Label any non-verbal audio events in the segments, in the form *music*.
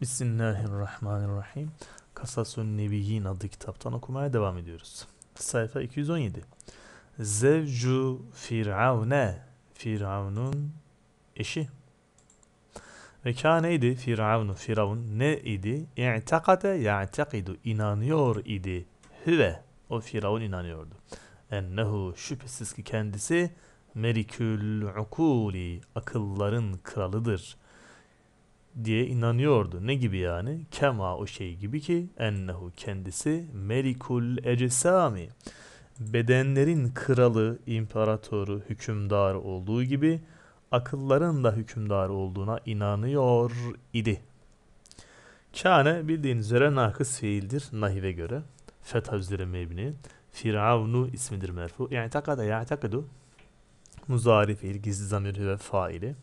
Bismillahirrahmanirrahim. Kasasun Nebiyyin adlı kitaptan okumaya devam ediyoruz. Sayfa 217. Zevcu Firavne. Firavun'un eşi. Ve kâneydi Firavun, Firavun ne idi? İ'tekade ya'tekidu. inanıyor idi. Hüve. O Firavun inanıyordu. Ennehu şüphesiz ki kendisi merikül ukuli. Akılların kralıdır.'' diye inanıyordu. Ne gibi yani? Kema o şey gibi ki ennehu kendisi melikul ecesami bedenlerin kralı, imparatoru, hükümdarı olduğu gibi akılların da hükümdar olduğuna inanıyor idi. Kâne bildiğiniz üzere nakıs fiildir nahive göre. Fetha üzere mebni. Firavnu ismidir merfu. Yani takada ya takadu. Muzari fiil, gizli zamiri ve faili.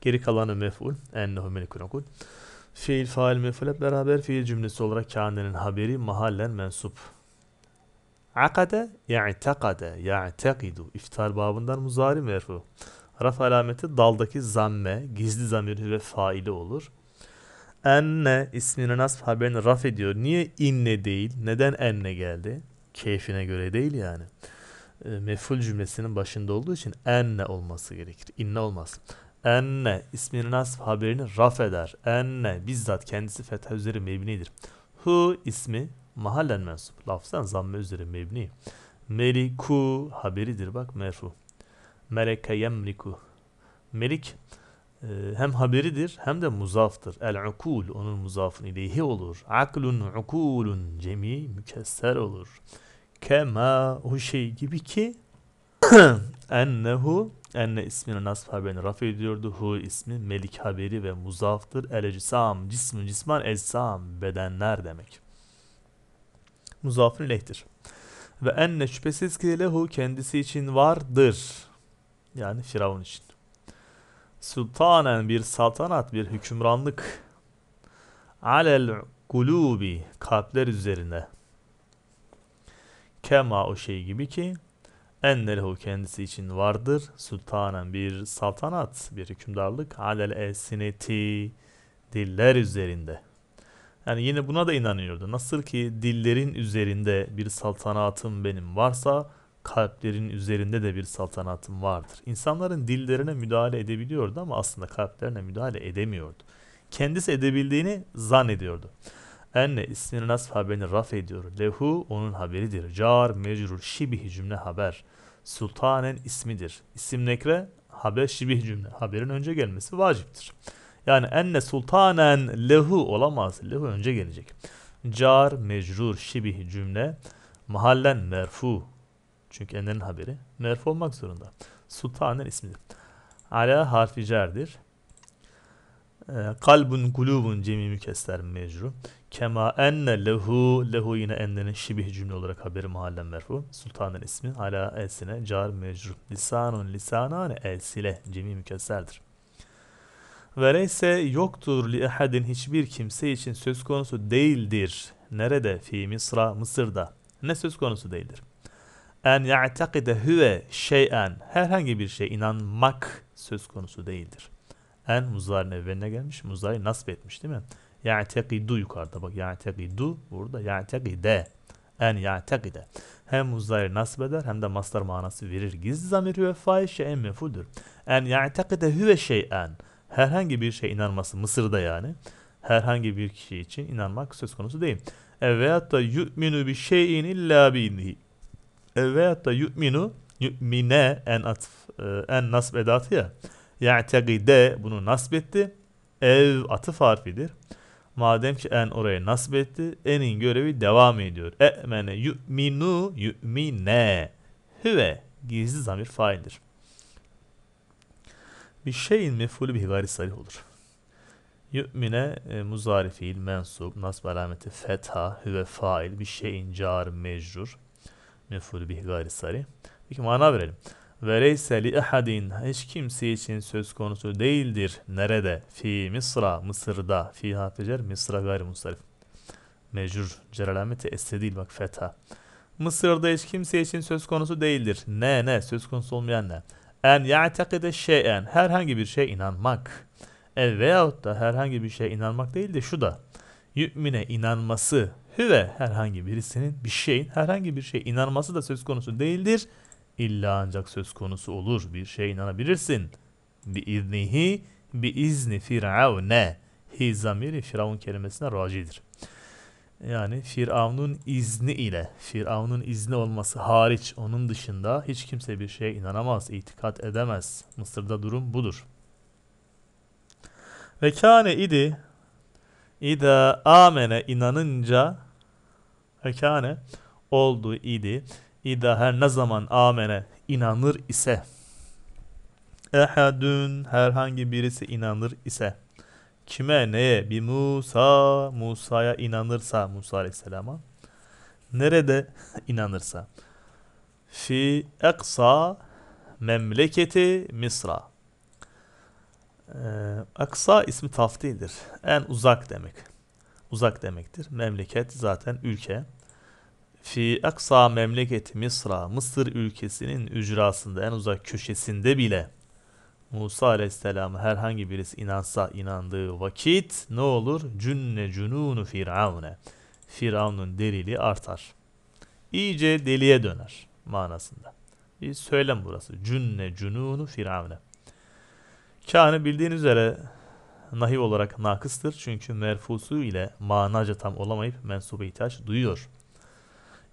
Geri kalanı mef'ul. Ennehu melikun okul. Fiil, faal mef'ul hep beraber fiil cümlesi olarak kânenin haberi mahallen mensup. Akade, ya'tekade, ya'tekidu. İftar babından muzari merfu. Raf alameti daldaki zamme, gizli zamiri ve faili olur. Enne ismini nasb haberini raf ediyor. Niye inne değil? Neden enne geldi? Keyfine göre değil yani. E, meful cümlesinin başında olduğu için enne olması gerekir. İnne olmaz enne ismini nasb haberini raf eder. Enne bizzat kendisi fetha üzeri mebnidir. Hu ismi mahallen mensup. Lafzen zamme üzeri mebni. Meliku haberidir bak merfu. Meleke yemliku. Melik e, hem haberidir hem de muzaftır. El-ukul onun muzafın ileyhi olur. Aklun ukulun cemi mükesser olur. Kema o şey gibi ki *clears throat* ennehu Enne ismini nasb haberini raf ediyordu. Hu ismi melik haberi ve muzaftır. El ecisam cismi cisman eczam bedenler demek. Muzafın ilehtir. Ve enne şüphesiz ki lehu kendisi için vardır. Yani Firavun için. Sultanen bir saltanat, bir hükümranlık. Alel gulubi kalpler üzerine. Kema o şey gibi ki Ennehu kendisi için vardır. Sultanen bir saltanat, bir hükümdarlık. Alel esineti diller üzerinde. Yani yine buna da inanıyordu. Nasıl ki dillerin üzerinde bir saltanatım benim varsa kalplerin üzerinde de bir saltanatım vardır. İnsanların dillerine müdahale edebiliyordu ama aslında kalplerine müdahale edemiyordu. Kendisi edebildiğini zannediyordu. Enne ismini nasf haberini raf ediyor. Lehu onun haberidir. Car, mecrur, şibih cümle haber. Sultanen ismidir. İsim nekre haber şibih cümle. Haberin önce gelmesi vaciptir. Yani enne sultanen lehu olamaz. Lehu önce gelecek. Car, mecrur, şibih cümle. Mahallen merfu. Çünkü ennenin haberi merfu olmak zorunda. Sultanen ismidir. Ala harfi cerdir. Ee, kalbun kulubun cemi mükesser mecru. Kema enne lehu lehu yine ennenin şibih cümle olarak haberi mahallen merfu. Sultanın ismi hala elsine car mecru. Lisanun lisanane elsile cemi mükesserdir. Ve leyse yoktur li ehadin hiçbir kimse için söz konusu değildir. Nerede? Fi Misra, Mısır'da. Ne söz konusu değildir? En ya'takide hüve şeyen herhangi bir şey inanmak söz konusu değildir en muzların evveline gelmiş. Muzları nasip etmiş değil mi? Ya'tekidu yukarıda bak. Ya'tekidu burada. Ya'tekide. En ya'tekide. Hem muzları nasip eder hem de mastar manası verir. Gizli zamir hüve fail şeyen mefuldür. En ya'tekide hüve şeyen. Herhangi bir şey inanması Mısır'da yani. Herhangi bir kişi için inanmak söz konusu değil. E veyahut da yu'minu bi şeyin illa bi'nihi. E veyahut da yu'minu yu'mine en, atf, e, en nasb edatı ya. Ya'tegide bunu nasbetti. Ev atı harfidir. Madem ki en oraya nasip etti, enin görevi devam ediyor. E'mene yu'minu yu'mine. Hüve gizli zamir faildir. Bir şeyin mefulü bir gayri sarih olur. Yu'mine e, muzari fiil, mensup, nasb alameti fetha, hüve fail, bir şeyin car mecrur. Mefulü bir gayri sarih. Peki mana verelim. Veleyse li ehadin hiç kimse için söz konusu değildir. Nerede? Fi Misra, Mısır'da. Fi haticer Misra gayri mustarif. Mecur, ceralameti estedil bak fetha. Mısır'da hiç kimse için söz konusu değildir. Ne ne? Söz konusu olmayan ne? En ya'tekide şeyen. Herhangi bir şey inanmak. E veyahut da herhangi bir şey inanmak değil de şu da. Yü'mine inanması. Hüve herhangi birisinin bir şeyin herhangi bir şey inanması da söz konusu değildir. İlla ancak söz konusu olur. Bir şeye inanabilirsin. Bi iznihi bi izni firavne. Hi zamiri firavun kelimesine racidir. Yani Firavun'un izni ile, Firavun'un izni olması hariç onun dışında hiç kimse bir şeye inanamaz, itikat edemez. Mısır'da durum budur. Ve kâne idi, ida amene inanınca, ve kâne oldu idi, İda her ne zaman amene inanır ise ehadün herhangi birisi inanır ise kime neye bir Musa Musa'ya inanırsa Musa Aleyhisselam'a nerede inanırsa fi eksa memleketi Misra ee, Aksa ismi taftildir. En uzak demek. Uzak demektir. Memleket zaten ülke fi aksa memleketi Misra, Mısır ülkesinin ücrasında en uzak köşesinde bile Musa aleyhisselam herhangi birisi inansa inandığı vakit ne olur? Cünne cununu firavne. Firavun'un deliliği artar. İyice deliye döner manasında. Bir söylem burası. Cünne cununu firavne. Kâne bildiğin üzere nahi olarak nakıstır. Çünkü merfusu ile manaca tam olamayıp mensuba ihtiyaç duyuyor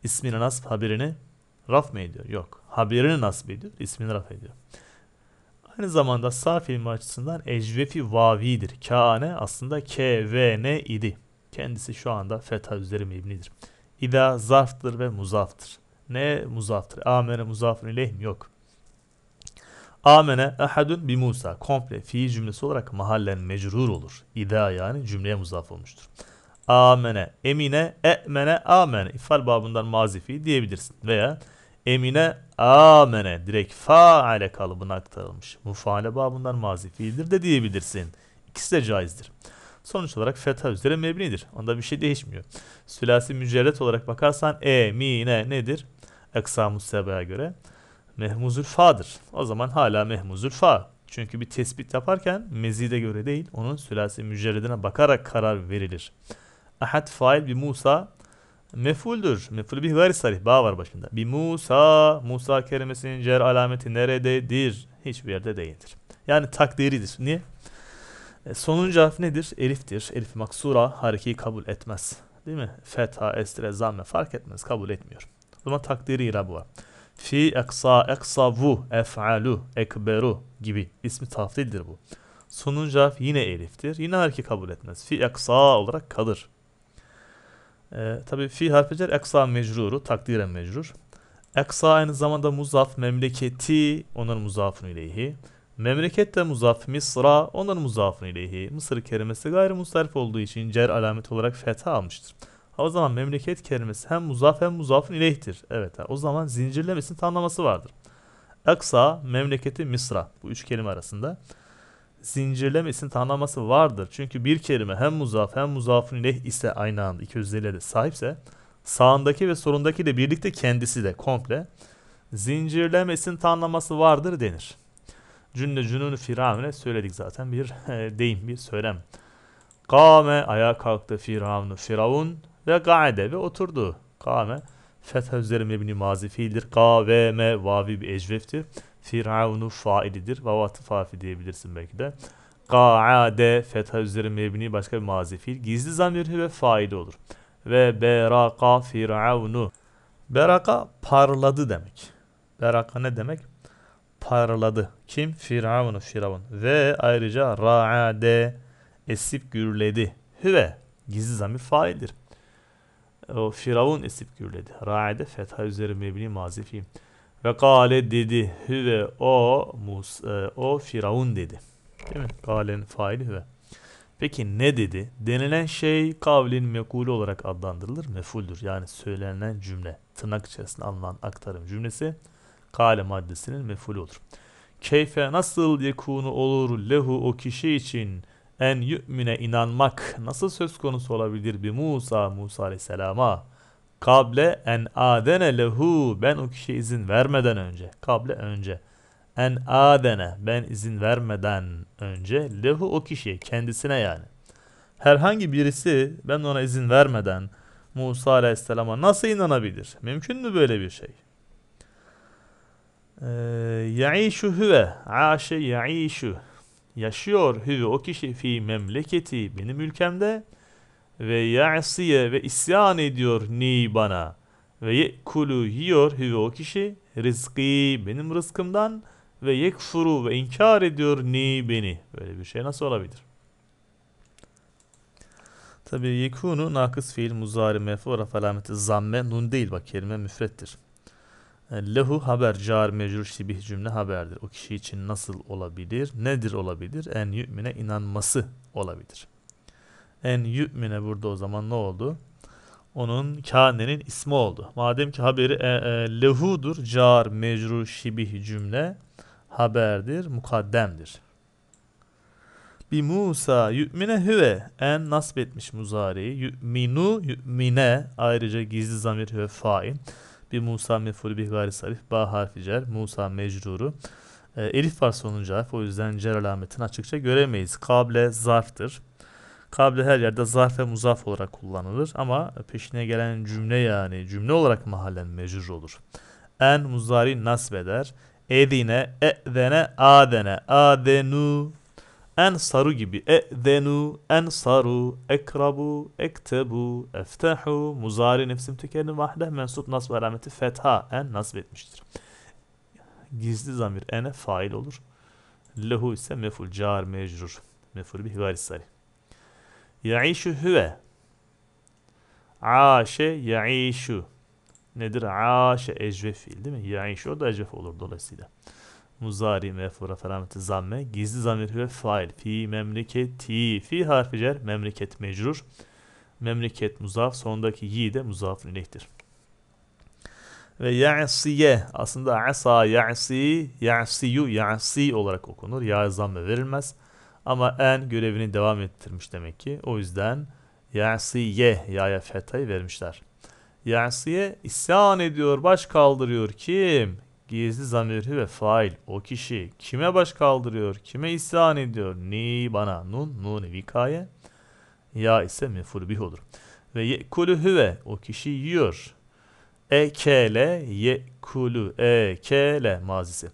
ismini nasb haberini raf mı ediyor? Yok. Haberini nasb ediyor. ismini raf ediyor. Aynı zamanda sağ film açısından ecvefi vavidir. Kâne aslında k idi. Kendisi şu anda fetha üzeri mebnidir. İda zarftır ve muzaftır. Ne muzaftır? Amene muzafın ileyhim yok. Amene ehadun bi Musa komple fiil cümlesi olarak mahallen mecrur olur. İda yani cümleye muzaf olmuştur amene, emine, e'mene, amene. İfal babından mazifi diyebilirsin. Veya emine, amene. Direkt faale kalıbına aktarılmış. Mufale babından mazifidir de diyebilirsin. İkisi de caizdir. Sonuç olarak fetha üzere mebnidir. Onda bir şey değişmiyor. Sülasi mücerret olarak bakarsan emine nedir? Eksamus sebaya göre mehmuzül fa'dır. O zaman hala mehmuzül fa. Çünkü bir tespit yaparken mezide göre değil, onun sülasi mücerredine bakarak karar verilir ahad fail bi Musa mefuldür. Meful bi gayri sarih. Ba var başında. Bi Musa. Musa kelimesinin cer alameti nerededir? Hiçbir yerde değildir. Yani takdiridir. Niye? E, sonuncu harf nedir? Eliftir. Elif maksura harekeyi kabul etmez. Değil mi? Fetha, estre, zamme fark etmez. Kabul etmiyor. O zaman takdiri irabı var. Fi eksa, vu, ef'alu, ekberu gibi ismi taftildir bu. Sonuncu harf yine eliftir. Yine hareket kabul etmez. Fi eksa olarak kalır. E, tabii fi harfi cer eksa mecruru takdiren mecrur. Eksa aynı zamanda muzaf memleketi onların muzafın ileyhi. Memleket de muzaf Misra onların muzafın ileyhi. Mısır kelimesi gayrimustarif olduğu için cer alamet olarak fetha almıştır. Ha, o zaman memleket kelimesi hem muzaf hem muzafın ileyhtir. Evet ha, o zaman zincirlemesinin tanımlaması vardır. Eksa memleketi Misra bu üç kelime arasında zincirlemesinin tanımlaması vardır. Çünkü bir kelime hem muzaf hem muzafun ile ise aynı anda iki özelliğe de sahipse sağındaki ve solundaki ile birlikte kendisi de komple zincirlemesinin tanımlaması vardır denir. Cünne cünün firavne söyledik zaten bir *laughs* e, deyim bir söylem. Kame ayağa kalktı firavunu firavun ve gaide ve oturdu. Kame fethe üzerimde bir mazi fiildir. Kaveme vavi bir ecveftir. Firavun'u failidir. Vavatı fafi diyebilirsin belki de. Ka'ade fetha üzeri mebni başka bir mazi fiil. Gizli zamiri ve faili olur. Ve beraka firavunu. Beraka parladı demek. Beraka ne demek? Parladı. Kim? Firavunu. Firavun. Ve ayrıca ra'ade esip gürledi. Hüve. Gizli zamir faildir. O Firavun esip gürledi. Ra'ade fetha üzeri mebni mazi fiil. Ve kale dedi hüve o Mus e, o Firavun dedi. Değil mi? Kale'nin faili hüve. Peki ne dedi? Denilen şey kavlin mekulü olarak adlandırılır. Mefuldür. Yani söylenen cümle. Tırnak içerisinde alınan aktarım cümlesi kale maddesinin mefulü olur. Keyfe nasıl yekunu olur lehu o kişi için en yü'mine inanmak nasıl söz konusu olabilir bir Musa Musa aleyhisselama Kable en adene lehu. Ben o kişiye izin vermeden önce. Kable önce. En adene. Ben izin vermeden önce. Lehu o kişiye. Kendisine yani. Herhangi birisi ben ona izin vermeden Musa Aleyhisselam'a nasıl inanabilir? Mümkün mü böyle bir şey? Ee, ya'işu hüve. Aşe ya'işu. Yaşıyor hüve o kişi fi memleketi benim ülkemde ve ya'siye ve isyan ediyor ni bana ve yekulu yiyor hüve o kişi rizki benim rızkımdan ve yekfuru ve inkar ediyor ni beni. Böyle bir şey nasıl olabilir? Tabi yekunu nakıs fiil muzari mefura alameti zamme nun değil bak kelime müfrettir. E, lehu haber car mecrur şibih cümle haberdir. O kişi için nasıl olabilir? Nedir olabilir? En yü'mine inanması olabilir. En yü'mine burada o zaman ne oldu? Onun kânenin ismi oldu. Madem ki haberi e, e, lehudur, car, mecru, şibih cümle haberdir, mukaddemdir. Bir Musa yü'mine hüve en nasb etmiş muzari. Yü'minu yü'mine ayrıca gizli zamir hüve fail. Bi Musa mefulü bir gayri sarif. Ba harfi cer. Musa mecruru. E, elif var sonuncu harf. O yüzden cer alametini açıkça göremeyiz. Kable zarftır. Kable her yerde zarf ve muzaf olarak kullanılır ama peşine gelen cümle yani cümle olarak mahallen mecrur olur. En muzari nasb Edine, e'dene, adene, adenu. En saru gibi. E'denu, en saru, ekrabu, ektebu, eftehu, muzari nefsim tükenin vahde mensup nasb alameti fetha. En nasb etmiştir. Gizli zamir ene fail olur. Lehu ise meful, car, mecrur. Meful bir gayri sarih. Ya'işu hüve. Aşe ya'işu. Nedir? Aşe ecve fiil değil mi? Ya'işu o da ecvef olur dolayısıyla. Muzari mefura ferameti zamme. Gizli zamir hüve fail. Fi memleketi. Fi harfi cer. Memleket mecrur. Memleket muzaf. Sondaki yi de muzaf ilektir ve ya'siye aslında asa ya'si ya'siyu ya'si olarak okunur. Ya zamme verilmez. Ama en görevini devam ettirmiş demek ki. O yüzden ya'siye ya'ya fetayı vermişler. Ya'siye isyan ediyor, baş kaldırıyor. Kim? Gizli zamiri ve fail. O kişi kime baş kaldırıyor? Kime isyan ediyor? Ni bana. Nun, nun vikaye. Ya ise meful bih olur. Ve ye'kulü hüve. O kişi yiyor. Ekele ye'kulü. Ekele mazisi.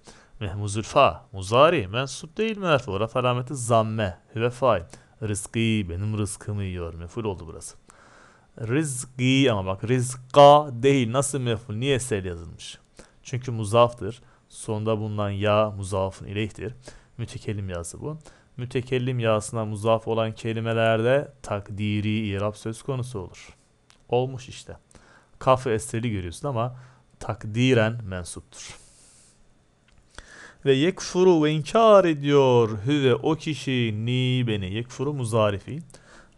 Mehmuzül Muzari. Mensup değil mi? olarak alameti zamme. Hüve fail. Rızkı benim rızkımı yiyor. Meful oldu burası. Rızkı ama bak rizka değil. Nasıl meful? Niye sel yazılmış? Çünkü muzaftır. Sonunda bulunan ya muzafın ileyhtir. Mütekellim yazısı bu. Mütekellim yazısına muzaf olan kelimelerde takdiri irab söz konusu olur. Olmuş işte. Kafı esreli görüyorsun ama takdiren mensuptur ve yekfuru ve inkar ediyor hüve o kişi ni beni yekfuru muzarifi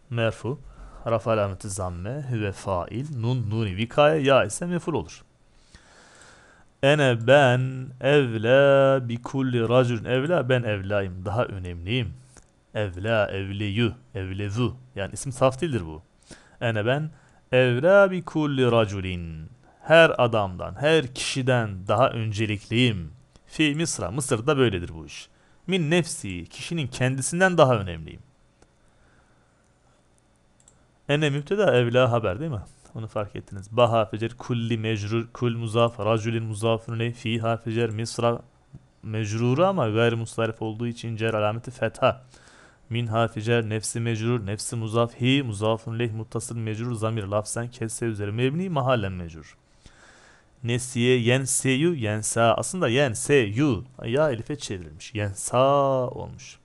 merfu raf alameti zamme hüve fail nun nuni vikaye ya ise meful olur. Ene ben evla bi kulli racun evla ben evlayım daha önemliyim. Evla evliyu, evlezu yani isim saf değildir bu. Ene ben evla bi kulli raculin her adamdan her kişiden daha öncelikliyim fi Mısra, Mısır'da böyledir bu iş. Min nefsi, kişinin kendisinden daha önemliyim. Ene müpteda evla haber değil mi? Onu fark ettiniz. Ba haficer kulli mecrur kul muzaf racülin muzafrune fi haficer misra mecruru ama gayri mustarif olduğu için cer alameti fetha. Min haficer nefsi mecrur nefsi muzaf hi muzafun leh muttasıl mecrur zamir lafzen kesse üzeri mebni mahallen mecrur. Nesiye yenseyu yensa. Aslında yenseyu. Ya elife çevrilmiş. Yensa olmuş.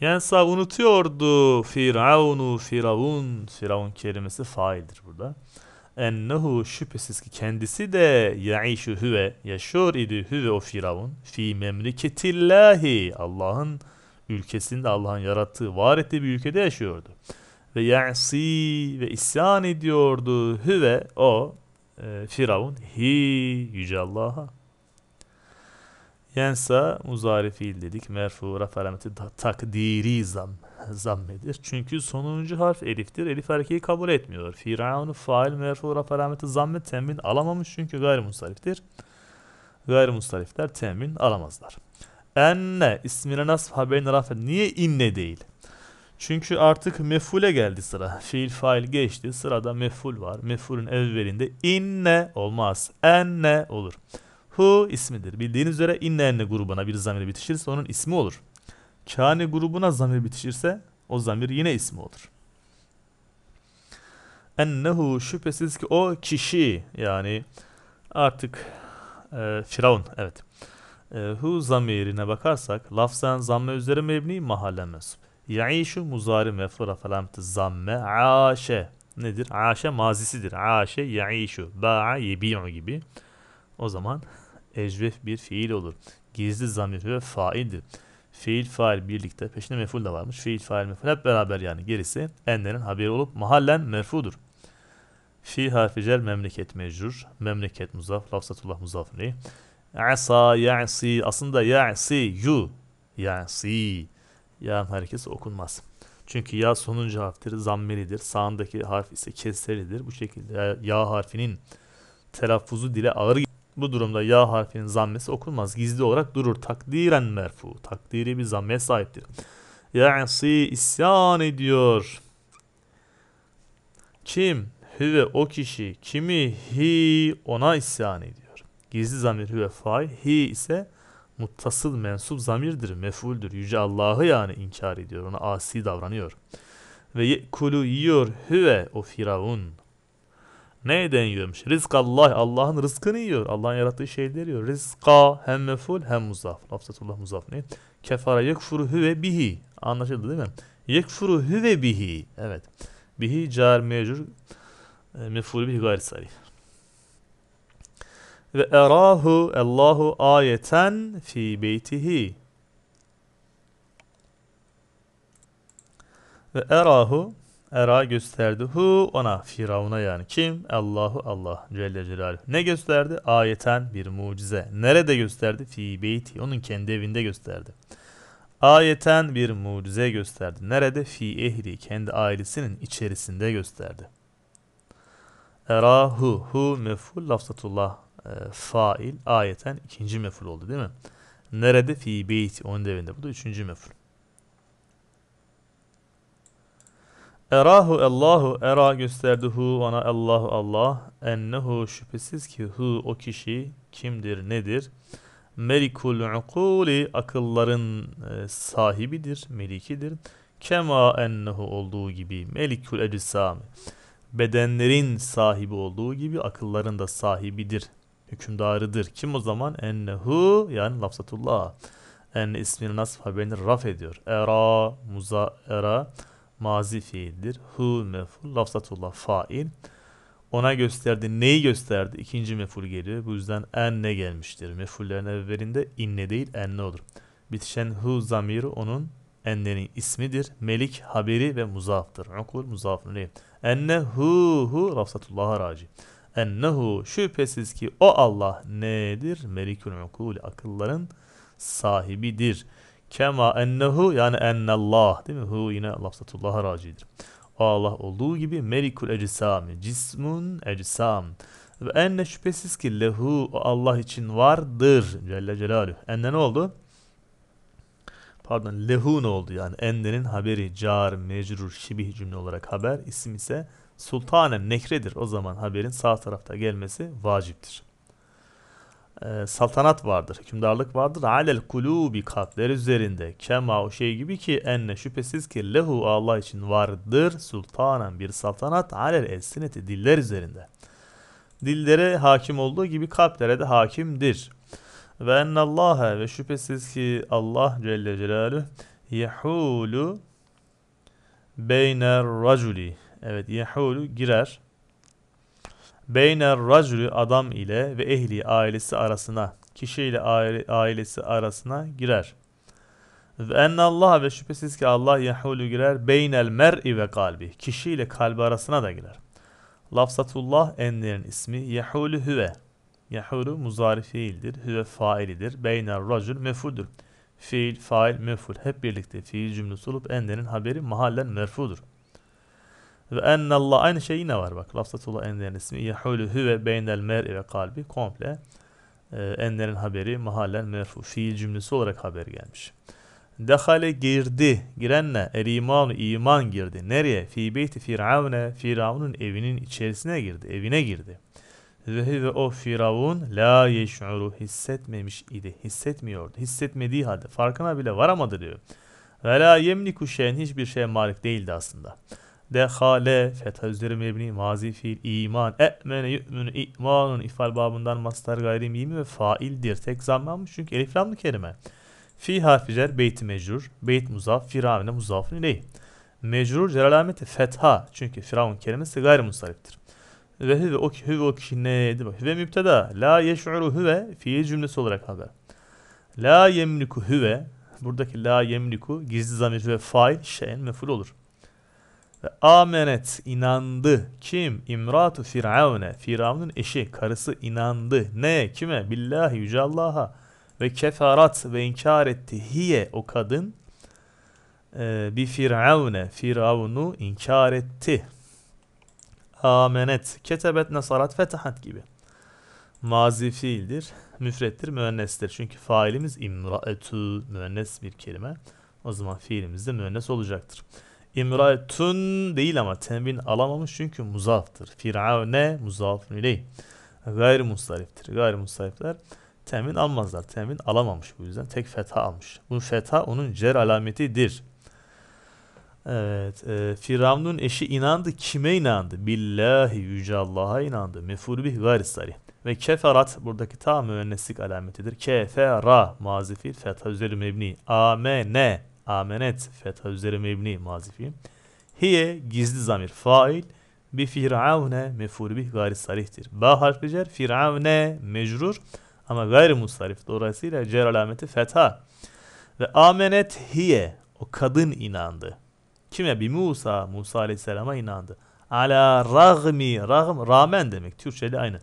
Yensa unutuyordu. Firavunu firavun. Firavun kelimesi faildir burada. Ennehu şüphesiz ki kendisi de yaişu hüve yaşıyor idi hüve o firavun. Fi memleketillahi. Allah'ın ülkesinde Allah'ın yarattığı var ettiği bir ülkede yaşıyordu. Ve ya'si ve isyan ediyordu. Hüve o e, Firavun hi yüce Allah'a. Yensa muzari fiil dedik. Merfu raf alameti takdiri zam, zammedir. Çünkü sonuncu harf eliftir. Elif erkeği kabul etmiyor. Firavunu fail merfu raf alameti zamme temin alamamış çünkü gayrimusariftir. Gayrimusarifler temin alamazlar. Enne ismine nasf haberin raf Niye inne değil? Çünkü artık mefule geldi sıra. Fiil fail geçti. Sırada meful var. Mefulün evvelinde inne olmaz. Enne olur. Hu ismidir. Bildiğiniz üzere inne enne grubuna bir zamir bitişirse onun ismi olur. Kâne grubuna zamir bitişirse o zamir yine ismi olur. Ennehu şüphesiz ki o kişi yani artık e, Firavun evet. E, hu zamirine bakarsak lafzen zamme üzeri mebni mahalle mensup. Yaişu muzarim ve fıra felamti zamme aşe. Nedir? Aşe mazisidir. Aşe yaişu. Ba'a yebi'u gibi. O zaman ecvef bir fiil olur. Gizli zamir ve faildir. Fiil fail birlikte. Peşinde meful de varmış. Fiil fail meful hep beraber yani. Gerisi enlerin haberi olup mahallen merfudur. Fi harfi cer memleket mecrur. Memleket muzaf. Lafzatullah muzaf ney? Asa ya'si. Aslında ya'si yu. Ya'si. Ya'nın harekesi okunmaz. Çünkü ya sonuncu harftir, zammelidir. Sağındaki harf ise kesrelidir. Bu şekilde ya, ya harfinin telaffuzu dile ağır bu durumda ya harfinin zammesi okunmaz. Gizli olarak durur. Takdiren merfu. Takdiri bir zammeye sahiptir. Ya'si isyan ediyor. Kim? Hüve o kişi. Kimi? Hi ona isyan ediyor. Gizli zamir hüve fay. Hi ise muttasıl mensup zamirdir, mefuldür. Yüce Allah'ı yani inkar ediyor, ona asi davranıyor. Ve kulu yiyor hüve o firavun. Neyden yiyormuş? Rizkallah, Allah'ın rızkını yiyor. Allah'ın yarattığı şeyleri yiyor. Rizka hem meful hem muzaf. Lafzatullah muzaf ne? Kefara yekfuru hüve bihi. Anlaşıldı değil mi? Yekfuru hüve bihi. Evet. Bihi car mecur e, meful bihi gayri sarih. Ve erahu Allahu ayeten fi beytihi. Ve erahu era gösterdi hu ona firavuna yani kim? Allahu Allah Celle Celaluhu. Ne gösterdi? Ayeten bir mucize. Nerede gösterdi? Fi beyti. Onun kendi evinde gösterdi. Ayeten bir mucize gösterdi. Nerede? Fi ehli. Kendi ailesinin içerisinde gösterdi. Erahu hu meful lafzatullah e, fail ayeten ikinci meful oldu değil mi? Nerede? Fi beyti. Onun devinde Bu da üçüncü meful. Erahu Allahu era gösterdi hu ona Allahu Allah ennehu şüphesiz ki hu o kişi kimdir nedir? Melikul ukuli akılların e, sahibidir, melikidir. Kema ennehu olduğu gibi melikul ecsami bedenlerin sahibi olduğu gibi akılların da sahibidir hükümdarıdır. Kim o zaman? Ennehu yani lafzatullah. En ismini nasf haberini raf ediyor. Era, muza, era mazi fiildir. Hu meful, lafzatullah fail. Ona gösterdi. Neyi gösterdi? İkinci meful geliyor. Bu yüzden enne gelmiştir. Mefullerin evvelinde inne değil enne olur. Bitişen hu zamiri onun ennenin ismidir. Melik haberi ve muzaftır. Ukul muzafın Enne hu hu lafzatullah raci ennehu şüphesiz ki o Allah nedir? Melikül ukul akılların sahibidir. Kema ennehu yani ennallah değil mi? Hu yine lafzatullah'a racidir. O Allah olduğu gibi melikul ecsami cismun ecsam. Ve enne şüphesiz ki lehu o Allah için vardır. Celle Celaluhu. Enne ne oldu? Pardon lehu ne oldu yani ennenin haberi car, mecrur, şibih cümle olarak haber. isim ise sultanen nehredir o zaman haberin sağ tarafta gelmesi vaciptir. Ee, saltanat vardır, hükümdarlık vardır. Alel kulubi kalpler üzerinde. Kema o şey gibi ki enne şüphesiz ki lehu Allah için vardır sultanen bir saltanat. Alel elsineti diller üzerinde. Dillere hakim olduğu gibi kalplere de hakimdir. Ve ennallaha ve şüphesiz ki Allah Celle Celaluhu yehulu beyner raculi Evet yehulu girer. Beyner racülü adam ile ve ehli ailesi arasına, kişi ile ailesi arasına girer. Ve ennallah ve şüphesiz ki Allah yehulu girer. Beynel mer'i ve kalbi. Kişi ile kalbi arasına da girer. Lafzatullah enlerin ismi yehulu hüve. Yehulu muzari fiildir. Hüve failidir. Beynel racül mefudur. Fiil, fail, meful. Hep birlikte fiil cümlesi olup enlerin haberi mahallen merfudur. Ve Allah aynı şey yine var bak. Lafzatullah enlerin ismi. Yehulü hüve beynel mer'i ve kalbi. Komple e, enlerin haberi mahallen merfu. Fiil cümlesi olarak haber gelmiş. Dehale girdi. Girenle el imanu iman girdi. Nereye? Fi beyti firavne. Firavun'un evinin içerisine girdi. Evine girdi. Ve ve o firavun la yeş'uru hissetmemiş idi. Hissetmiyordu. Hissetmediği halde farkına bile varamadı diyor. Ve la yemliku şeyin hiçbir şeye malik değildi aslında. Dehale fetha üzeri mebni mazi fiil iman e'mene yu'minu imanın ifal babından mastar gayri mimi ve faildir. Tek zamlanmış çünkü elif lamlı kelime. Fi harfi cer beyti mecrur. Beyt muzaf firavne muzafun ileyh. Mecrur celalameti fetha. Çünkü firavun kelimesi gayri musariftir. Ve hüve o ki hüve o ki neydi? Hüve mübteda, La yeş'uru hüve fiil cümlesi olarak haber. La yemliku hüve. Buradaki la yemliku gizli zamir ve fail şeyin meful olur. Ve amenet inandı. Kim? İmratu Firavne. Firavun'un eşi, karısı inandı. Ne? Kime? Billahi Yüce Allah'a. Ve keferat ve inkar etti. Hiye o kadın. E, bir Firavne. Firavun'u inkar etti. Amenet. Ketebet nasarat fetahat gibi. Mazi fiildir. Müfrettir, müennestir. Çünkü failimiz imraetu. Müennes bir kelime. O zaman fiilimiz de müennes olacaktır. İmraetun değil ama tenvin alamamış çünkü muzaftır. Firavne muzafun ileyh. Gayri mustariftir. Gayri mustarifler temin almazlar. Temin alamamış bu yüzden. Tek fetha almış. Bu fetha onun cer alametidir. Evet. E, Firavun'un eşi inandı. Kime inandı? Billahi yüce Allah'a inandı. Mefur bih gayri sarih. Ve keferat buradaki ta müenneslik alametidir. Kefera mazifil fetha üzeri mebni. Amene Amenet fetha üzeri mebni mazifi, Hiye gizli zamir fail. Bi firavne meful bih gayri sarihtir. Ba harfli cer firavne mecrur ama gayri musarif. Dolayısıyla cer alameti fetha. Ve amenet hiye o kadın inandı. Kime? Bir Musa. Musa aleyhisselama inandı. Ala ragmi. Ragm, rağmen demek. Türkçe'de aynı.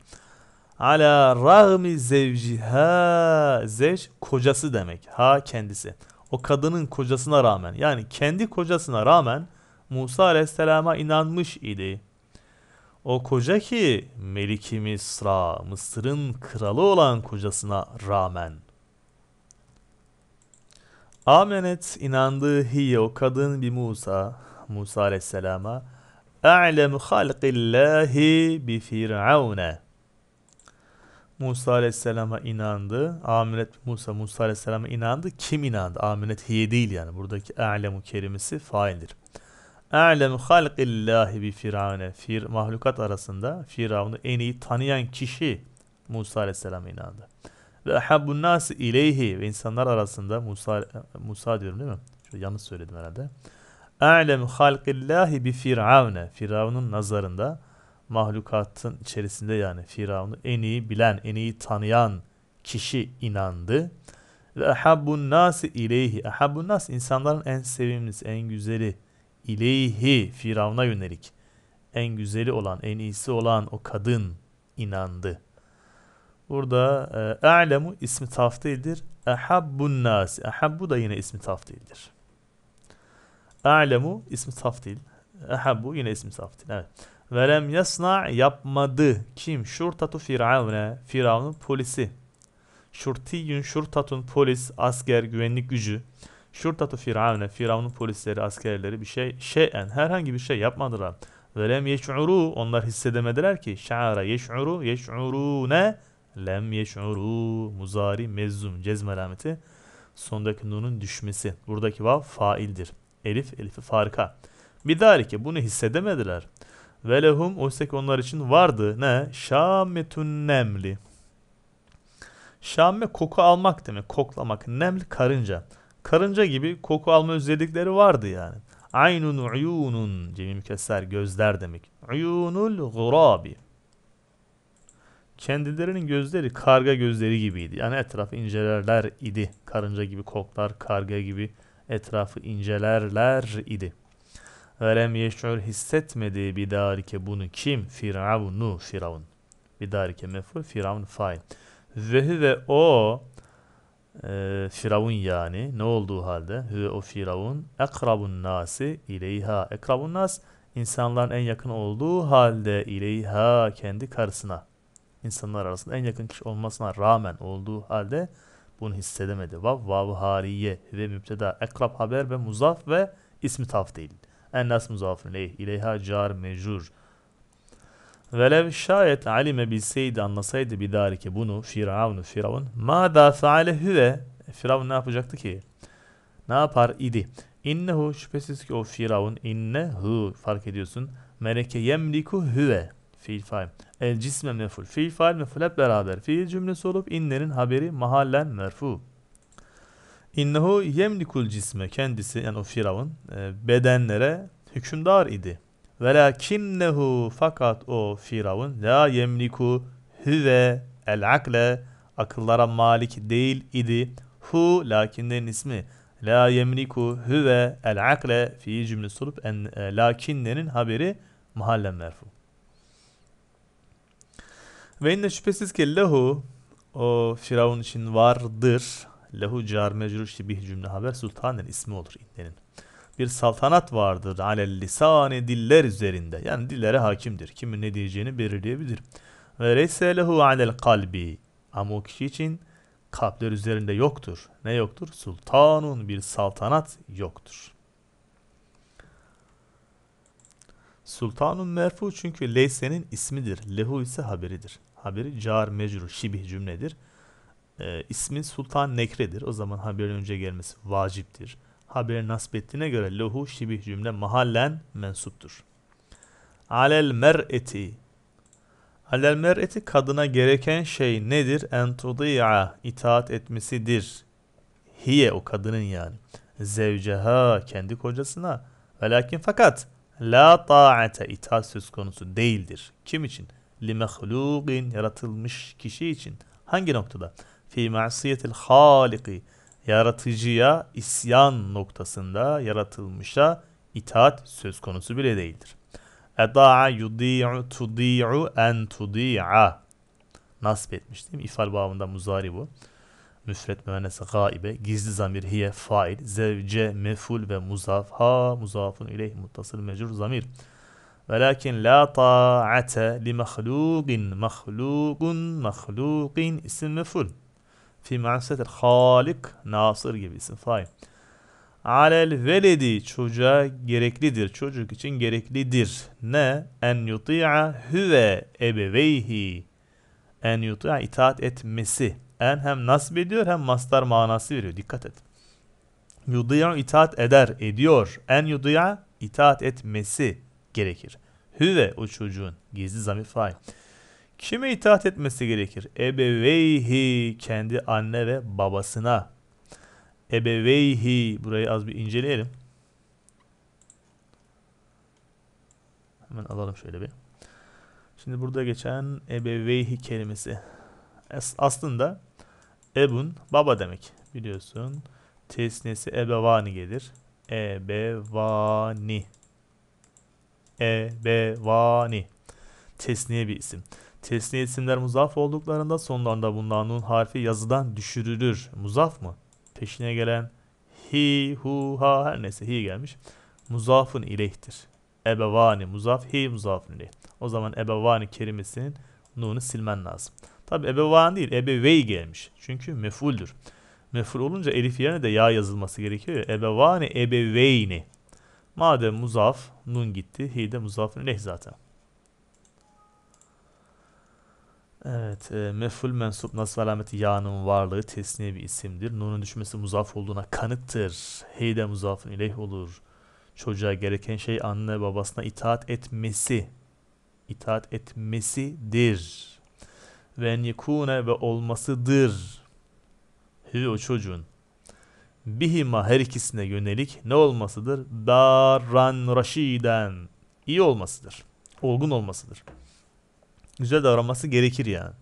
Ala ragmi zevciha. Zevc kocası demek. Ha kendisi o kadının kocasına rağmen yani kendi kocasına rağmen Musa aleyhisselama inanmış idi. O koca ki Meliki Misra, Mısır'ın kralı olan kocasına rağmen. Amenet inandığı hiye o kadın bir Musa, Musa aleyhisselama. A'lem halqillahi bi firavne. Musa Aleyhisselam'a inandı. Amiret Musa Musa Aleyhisselam'a inandı. Kim inandı? Amiret hiye değil yani. Buradaki a'lemu kelimesi faildir. A'lemu halkillahi bi firavne. Fir, mahlukat arasında firavunu en iyi tanıyan kişi Musa Aleyhisselam'a inandı. Ve ahabbun nas ileyhi ve insanlar arasında Musa Musa diyorum değil mi? Şöyle yanlış söyledim herhalde. A'lemu halkillahi bi firavne. Firavunun nazarında mahlukatın içerisinde yani Firavun'u en iyi bilen, en iyi tanıyan kişi inandı. Ve ahabbun nasi ileyhi. Ahabbun nas insanların en sevimlisi, en güzeli. İleyhi Firavun'a yönelik. En güzeli olan, en iyisi olan o kadın inandı. Burada e, a'lemu ismi taf değildir. Ahabbun nas. Ahabbu da yine ismi taf değildir. A'lemu ismi taf değil. Ahabbu yine ismi taf değil. Evet. Velem yasna yapmadı. Kim? Şurtatu firavne. Firavun'un polisi. Şurtiyün şurtatun polis asker güvenlik gücü. Şurtatu firavne. Firavun'un polisleri askerleri bir şey şeyen herhangi bir şey yapmadılar. Velem yeş'uru. Onlar hissedemediler ki. Şa'ara yeş'uru. yeşur'u ne Lem yeş'uru. Muzari mezzum. Cezme alameti. Sondaki nunun düşmesi. Buradaki vav faildir. Elif, elifi farka. Bir ki bunu hissedemediler. Ve lehum oysa ki onlar için vardı. Ne? Şametun nemli. Şamme koku almak demek. Koklamak. Neml karınca. Karınca gibi koku alma özellikleri vardı yani. Aynun uyunun. cemim keser gözler demek. Uyunul gurabi. Kendilerinin gözleri karga gözleri gibiydi. Yani etrafı incelerler idi. Karınca gibi koklar, karga gibi etrafı incelerler idi. Velem yeş'ur hissetmediği bidarike bunu kim? Firavunu firavun. Bidarike meful firavun fail. Ve ve o e, firavun yani ne olduğu halde hüve o firavun ekrabun nasi ileyha ekrabun nas insanların en yakın olduğu halde ileyha kendi karısına insanlar arasında en yakın kişi olmasına rağmen olduğu halde bunu hissedemedi. Vav vav hariye ve müpteda ekrab haber ve muzaf ve ismi taf değil. En nas muzafun ileyh. İleyha car mecrur. Velev şayet alime bilseydi anlasaydı ki bunu firavunu firavun. Ma da faale hüve. Firavun ne yapacaktı ki? Ne yapar idi? İnnehu şüphesiz ki o firavun innehu fark ediyorsun. Meleke yemliku hüve. Fiil fail. El cisme meful. Fiil fail meful hep beraber. Fiil cümlesi olup innenin haberi mahallen merfu. İnnehu yemlikul cisme kendisi yani o firavun e, bedenlere hükümdar idi. Velakinnehu fakat o firavun la yemliku hüve el akle akıllara malik değil idi. Hu lakinlerin ismi la yemliku hüve el akle fi cümlesi olup en, e, lakinlerin haberi mahallen merfu. Ve inne şüphesiz ki lehu o Firavun için vardır lehu car mecrur şibih cümle haber sultanın ismi olur iddenin. Bir saltanat vardır alel lisani diller üzerinde. Yani dillere hakimdir. Kimin ne diyeceğini belirleyebilir. Ve reyse lehu alel kalbi. Ama o kişi için kalpler üzerinde yoktur. Ne yoktur? Sultanun bir saltanat yoktur. Sultanun merfu çünkü leysenin ismidir. Lehu ise haberidir. Haberi car mecrur şibih cümledir. E, ismi Sultan Nekre'dir. O zaman haberin önce gelmesi vaciptir. Haberi nasbettiğine göre lohu şibih cümle mahallen mensuptur. Alel mer'eti Alel mer'eti kadına gereken şey nedir? Entudi'a itaat etmesidir. Hiye o kadının yani. Zevceha kendi kocasına. Ve lakin fakat la ta'ate itaat söz konusu değildir. Kim için? Li mehlugin yaratılmış kişi için. Hangi noktada? fi ma'siyetil haliki yaratıcıya isyan noktasında yaratılmışa itaat söz konusu bile değildir. Eda'a yudi'u tudi'u en tudi'a nasip etmiş değil mi? İfal babında muzari bu. Müfret mühennese gaibe, gizli zamir hiye fail, zevce meful ve muzaf ha muzafun ileyh muttasıl mecrur zamir. Velakin la ta'ate li mahlukin mahlugun mahlukin isim meful. Fi ma'setel halik nasır gibi isim fail. Alel veledi çocuğa gereklidir. Çocuk için gereklidir. Ne? En yuti'a hüve ebeveyhi. En yuti'a itaat etmesi. En hem nasb ediyor hem mastar manası veriyor. Dikkat et. Yudi'a itaat eder, ediyor. En yudi'a itaat etmesi gerekir. Hüve o çocuğun. Gizli zamir fail. Kime itaat etmesi gerekir? Ebeveyhi kendi anne ve babasına. Ebeveyhi burayı az bir inceleyelim. Hemen alalım şöyle bir. Şimdi burada geçen ebeveyhi kelimesi. As aslında ebun baba demek biliyorsun. Tesnesi ebevani gelir. Ebevani. Ebevani. Tesniye bir isim. Tesniye isimler muzaf olduklarında sonlarında bulunan nun harfi yazıdan düşürülür. Muzaf mı? Peşine gelen hi, hu, ha her neyse hi gelmiş. Muzafın ileyhtir. Ebevani muzaf, hi muzafın ileyh. O zaman ebevani kelimesinin nunu silmen lazım. Tabi ebevan değil, ebevey gelmiş. Çünkü mefuldür. Meful olunca elif yerine de ya yazılması gerekiyor ya. Ebevani, ebeveyni. Madem muzaf, nun gitti, hi de muzafın ileyh zaten. Evet, e, meful mensup nasb alameti ya'nın varlığı tesniye bir isimdir. Nun'un düşmesi muzaf olduğuna kanıttır. Heyde muzafın ileyh olur. Çocuğa gereken şey anne babasına itaat etmesi. itaat etmesidir. Ve en yekune ve olmasıdır. Hü o çocuğun. Bihima her ikisine yönelik ne olmasıdır? Darran raşiden. İyi olmasıdır. Olgun olmasıdır güzel davranması gerekir yani.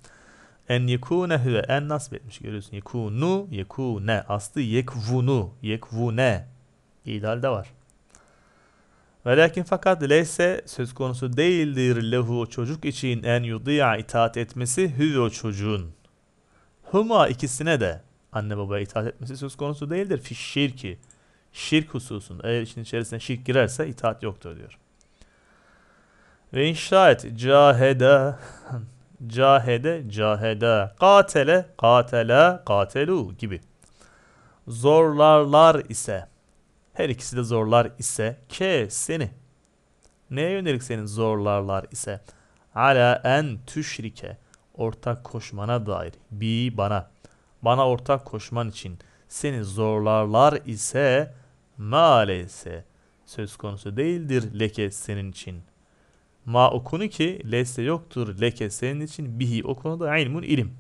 En yekune hüve en nasip etmiş görüyorsun. Yekunu yekune aslı yekvunu yekvune de var. Ve lakin fakat leyse söz konusu değildir lehu o çocuk için en yudiya itaat etmesi hüve o çocuğun. Huma ikisine de anne babaya itaat etmesi söz konusu değildir. Fiş şirki. Şirk hususunda eğer işin içerisine şirk girerse itaat yoktur diyor. Ve inşa et. Caheda. Cahede, caheda. Katele, katela, katelu gibi. Zorlarlar ise. Her ikisi de zorlar ise. Ke seni. Neye yönelik senin zorlarlar ise? Ala en tüşrike. Ortak koşmana dair. Bi bana. Bana ortak koşman için seni zorlarlar ise maalese söz konusu değildir leke senin için. Ma okunu ki lesse yoktur leke senin için bihi o konuda ilmun ilim.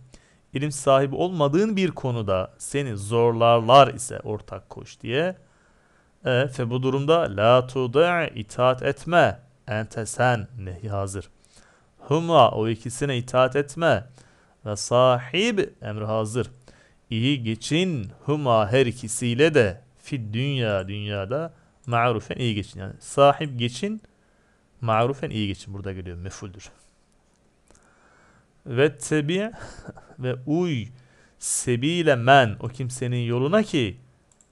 İlim sahibi olmadığın bir konuda seni zorlarlar ise ortak koş diye. E, fe bu durumda la tuda itaat etme. Ente sen nehi hazır. Huma o ikisine itaat etme. Ve sahib emri hazır. İyi geçin huma her ikisiyle de fid dünya dünyada marufen iyi geçin. Yani sahip geçin Ma'rufen iyi geçin burada geliyor mefuldür. Ve tebi ve uy sebile men o kimsenin yoluna ki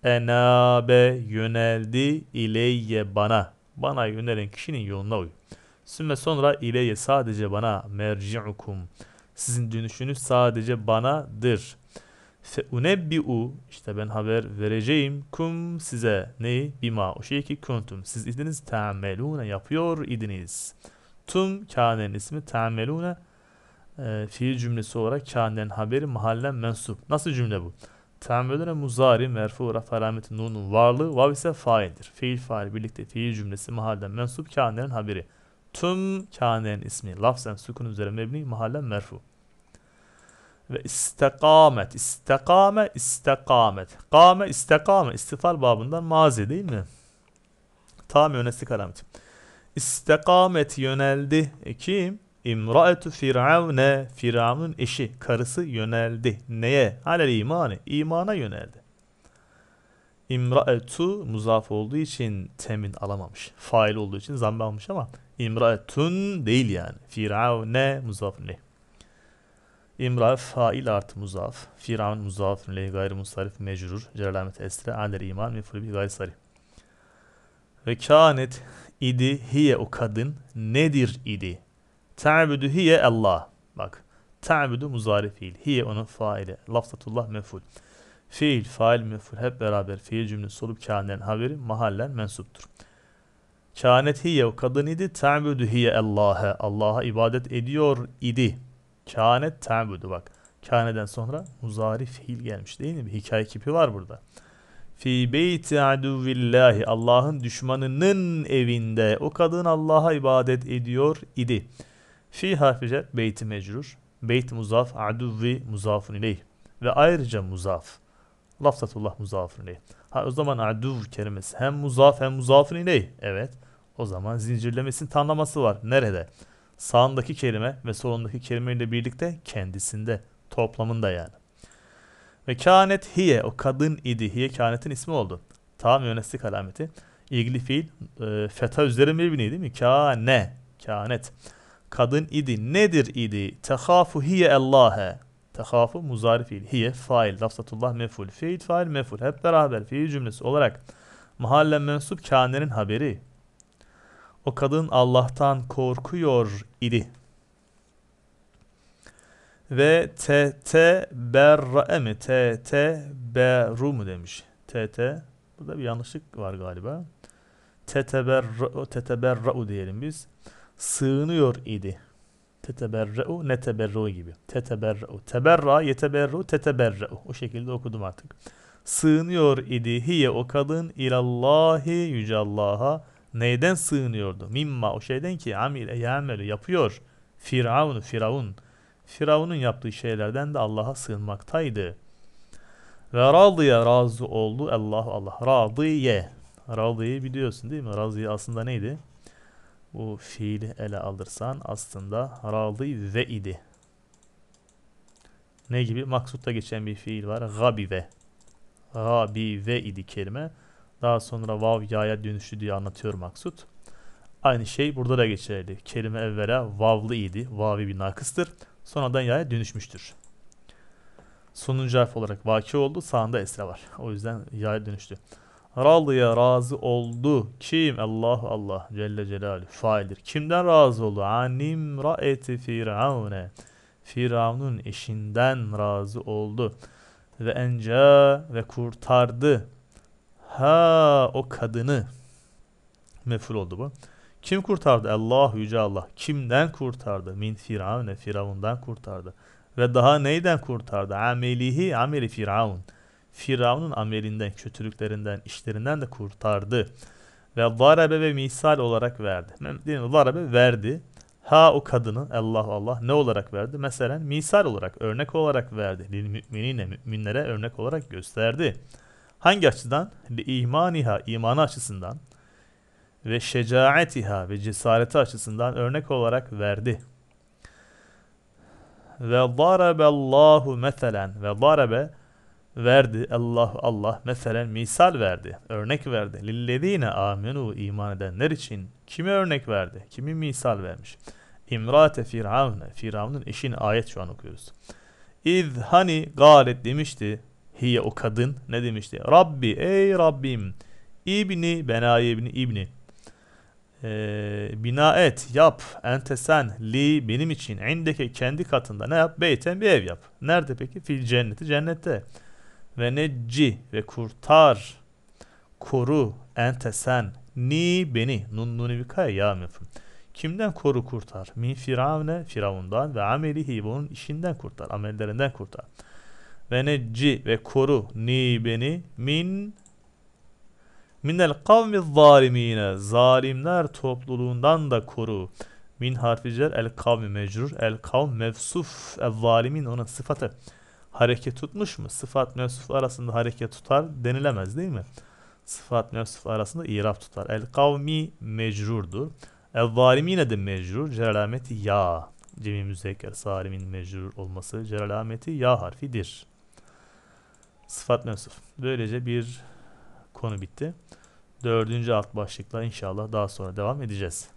enabe yöneldi ileyye bana. Bana yönelen kişinin yoluna uy. Sümme sonra ileyye sadece bana merci'ukum. Sizin dönüşünüz sadece banadır feunebbi'u işte ben haber vereceğim kum size neyi bima o şey ki kuntum siz idiniz tamelune yapıyor idiniz Tüm kânenin ismi tamelune e, ee, fiil cümlesi olarak kânenin haberi mahallen mensup nasıl cümle bu tamelune muzari merfu raf alameti nunun varlığı vav ise faildir fiil fail birlikte fiil cümlesi mahallen mensup kânenin haberi Tüm kânenin ismi lafzen sükun üzere mebni mahallen merfu ve istikamet. İstikame, istikamet. Kame, istikame. İstifal babından mazi değil mi? Tam yönesi kalamet. İstikamet yöneldi. E, kim? İmraetu firavne. Firavun'un eşi, karısı yöneldi. Neye? Alel imanı. imana yöneldi. İmraetu muzaf olduğu için temin alamamış. Fail olduğu için zamba almış ama imraetun değil yani. Firavne muzaf ne? İmraf, fail artı muzaf, firavun muzafun lehi gayrı musarif mecrur, ceralamet esre aler iman ve bir gayri sarif. Ve kânet idi hiye o kadın nedir idi? Ta'budu hiye Allah. Bak. Ta'budu muzari fiil. Hiye onun faili. Lafzatullah meful. Fiil, fail, meful hep beraber fiil cümlesi olup kânen haberi mahallen mensuptur. Kânet hiye o kadın idi. Ta'budu hiye Allah'a. Allah'a ibadet ediyor idi. Kâne ta'budu bak. Kâne'den sonra muzari fiil gelmiş değil mi? Bir hikaye kipi var burada. Fi beyti aduvillahi Allah'ın düşmanının evinde o kadın Allah'a ibadet ediyor idi. Fi harfi cer beyti mecrur. Beyt muzaf aduvi muzafun ileyh. Ve ayrıca muzaf. Lafzatullah muzafun ileyh. Ha o zaman aduv kelimesi hem muzaf hem muzafun ileyh. Evet. O zaman zincirlemesinin tanlaması var. Nerede? sağındaki kelime ve solundaki kelime ile birlikte kendisinde toplamında yani. Ve kânet hiye o kadın idi. Hiye kânetin ismi oldu. Tam yöneslik alameti. İlgili fiil e, feta üzeri mebni değil mi? Kâne. Kânet. Kadın idi. Nedir idi? Tehâfu hiye Allah'e. Tehâfu muzari fiil. Hiye fail. Lafzatullah meful. Fiil fail meful. Hep beraber fiil cümlesi olarak mahalle mensup kânenin haberi. O kadın Allah'tan korkuyor idi. Ve te te berra'e mi? Te te beru mu demiş. Te te. Burada bir yanlışlık var galiba. Teteberra'u teteberra diyelim biz. Sığınıyor idi. Teteberra'u neteberru gibi. Teteberra'u. Teberra yeteberru teteberra'u. O şekilde okudum artık. Sığınıyor idi hiye o kadın ilallahi yüce Allah'a Neyden sığınıyordu? Mimma o şeyden ki amile yamelu yapıyor. Firavun, Firavun. Firavun'un yaptığı şeylerden de Allah'a sığınmaktaydı. Ve radıya razı oldu Allah Allah. Radıye. Radıye biliyorsun değil mi? Razıya aslında neydi? Bu fiili ele alırsan aslında radı ve idi. Ne gibi? Maksutta geçen bir fiil var. Gabi ve. Gabi ve idi kelime. Daha sonra vav ya'ya dönüştü diye anlatıyorum maksut. Aynı şey burada da geçerli. Kelime evvela vavlı idi. Vavi bir nakıstır. Sonradan ya'ya dönüşmüştür. Sonuncu harf olarak vaki oldu. Sağında esra var. O yüzden ya'ya dönüştü. Ralıya razı oldu. Kim? Allah Allah Celle Celaluhu. Faildir. Kimden razı oldu? Anim ra'eti firavune. Firavun'un işinden razı oldu. Ve enca ve kurtardı ha o kadını meful oldu bu. Kim kurtardı? Allah yüce Allah. Kimden kurtardı? Min firavne firavundan kurtardı. Ve daha neyden kurtardı? Amelihi ameli firavun. Firavun'un amelinden, kötülüklerinden, işlerinden de kurtardı. Ve darabe ve misal olarak verdi. Yani darabe verdi. Ha o kadını Allah Allah ne olarak verdi? Mesela misal olarak, örnek olarak verdi. Lil müminine, müminlere örnek olarak gösterdi. Hangi açıdan? Li imaniha, imanı açısından ve şecaetiha ve cesareti açısından örnek olarak verdi. Ve Allahu, meselen ve darabe verdi Allah Allah meselen misal verdi, örnek verdi. Lillezine aminu iman edenler için kimi örnek verdi, kimi misal vermiş. İmrate Firavne, Firavun'un işini ayet şu an okuyoruz. İz hani galet demişti Hiye o kadın ne demişti? Rabbi ey Rabbim. İbni bena ibni ibni. Ee, bina et, yap, entesen, li benim için, indeki kendi katında ne yap? Beyten bir ev yap. Nerede peki? Fil cenneti cennette. Ve necci ve kurtar, koru, entesen, ni beni. Nun nuni vikaya ya mefhum. Kimden koru kurtar? Min firavne, firavundan ve amelihi bunun işinden kurtar, amellerinden kurtar ve necci ve koru ni beni min minel kavmi zalimine zalimler topluluğundan da koru min harfi el kavmi mecrur el kavm mevsuf el zalimin onun sıfatı hareket tutmuş mu sıfat mevsuf arasında hareket tutar denilemez değil mi sıfat mevsuf arasında iraf tutar el kavmi mecrurdur el zalimine de mecrur ceral ya cemi müzekker salimin mecrur olması ceral ya harfidir sıfat mevsuf. Böylece bir konu bitti. Dördüncü alt başlıkla inşallah daha sonra devam edeceğiz.